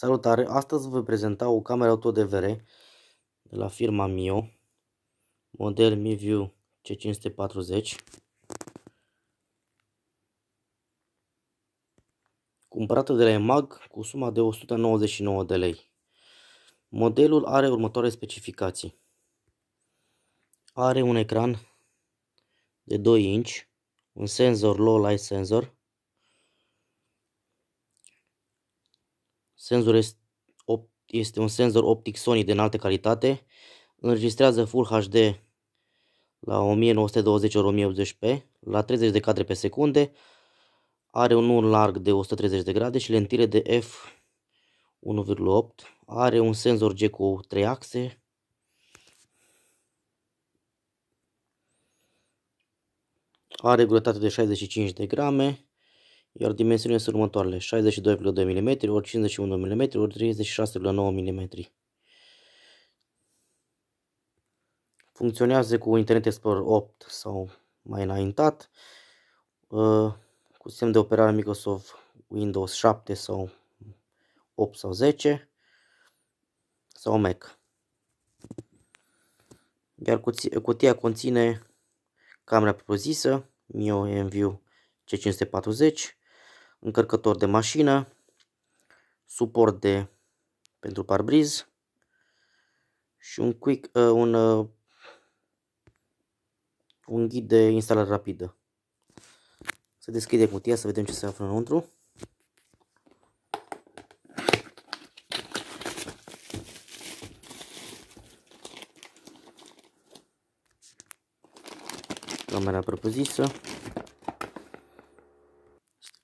Salutare! Astăzi vă prezenta o cameră auto DVR de la firma Mio, model MiView C540. Cumpărată de la EMAG cu suma de 199 de lei. Modelul are următoare specificații. Are un ecran de 2 inch, un senzor low light sensor, Senzor este un senzor optic Sony de înaltă calitate. Înregistrează Full HD la 1920x1080p, la 30 de cadre pe secunde. Are un unghi larg de 130 de grade și lentile de f 1.8. Are un senzor G cu 3 axe. Are greutate de 65 de grame iar dimensiunile sunt următoarele, 62,2 mm, ori 51 mm, ori 36,9 mm. Funcționează cu Internet Explorer 8 sau mai înaintat, uh, cu sistem de operare Microsoft Windows 7 sau 8 sau 10 sau Mac. Iar cutia conține camera propriu-zisă, Mio MVU C540, încărcător de mașină, suport de pentru parbriz și un quick uh, un uh, un ghid de instalare rapidă. Să deschidem cutia să vedem ce se află înăuntru. Camera propusă.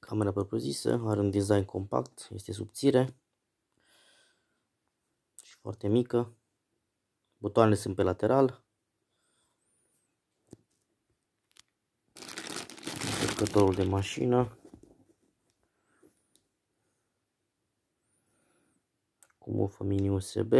Camera propriu-zisă are un design compact, este subțire și foarte mică. Butoanele sunt pe lateral. Încărcătorul de mașină. Cu mufă mini USB.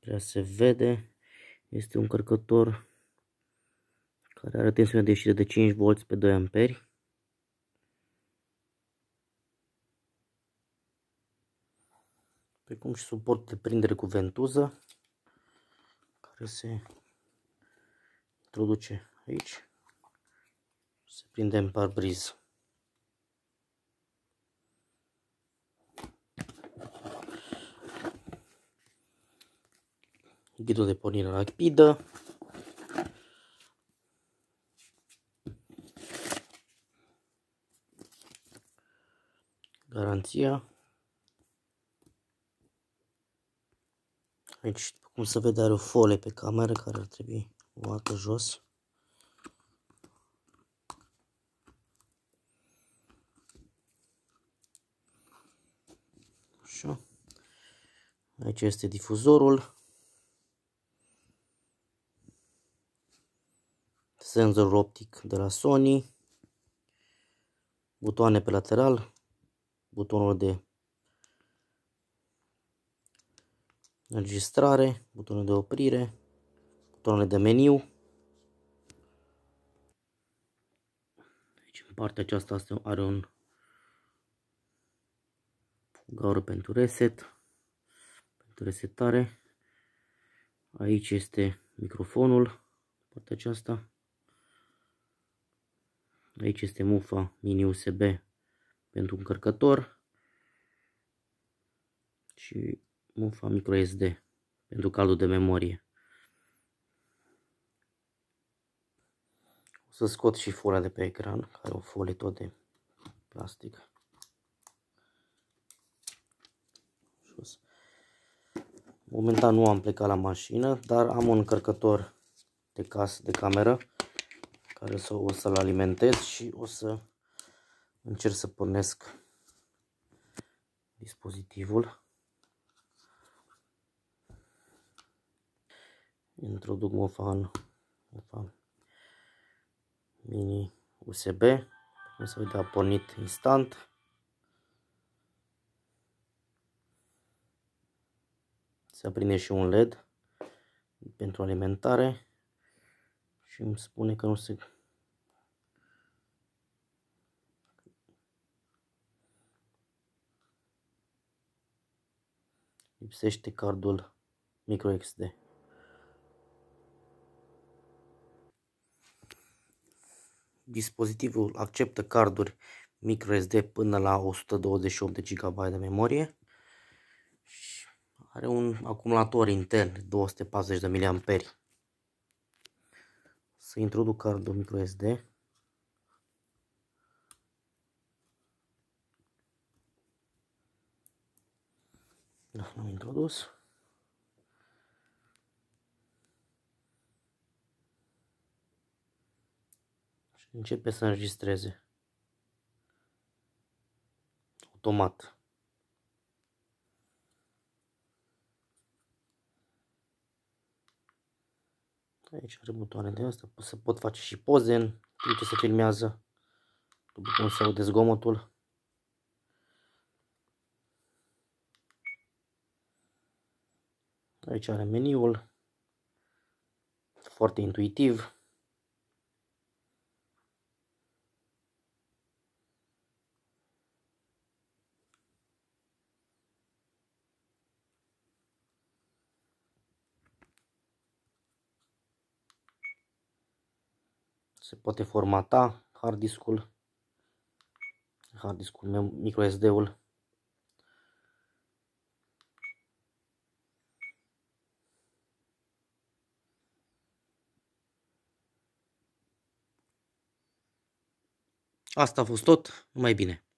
prea se vede. Este un încărcător care are tensiune de ieșire de 5V pe 2 amperi. precum și suport de prindere cu ventuză care se introduce aici. Se prinde în parbriz. ghidul de pornire rapidă, garanția. Aici, cum se vede, are o folie pe cameră care ar trebui luată jos. Aici este difuzorul. senzorul optic de la Sony, butoane pe lateral, butonul de înregistrare, butonul de oprire, butonul de meniu. Deci în partea aceasta are un gaur pentru reset, pentru resetare. Aici este microfonul, partea aceasta. Aici este mufa mini USB pentru încărcător și mufa micro SD pentru cardul de memorie. O să scot și fura de pe ecran, care o folie tot de plastic. Momentan nu am plecat la mașină, dar am un încărcător de casă, de cameră care o să-l alimentez și o să încerc să pornesc dispozitivul. Introduc mofan, mofan mini USB. Cum să uite, a pornit instant. Se aprinde și un LED pentru alimentare și îmi spune că nu se... Lipsește cardul microXD. Dispozitivul acceptă carduri microSD până la 128 de GB de memorie și are un acumulator intern de 240 de mAh să introduc cardul SD. Da, l-am introdus. Și începe să înregistreze automat. Aici are butoanele astea, să pot face și poze în timp ce se filmează. După cum se aude zgomotul. Aici are meniul. Foarte intuitiv. se poate formata hard discul, hard discul meu, microSD-ul. Asta a fost tot, numai bine!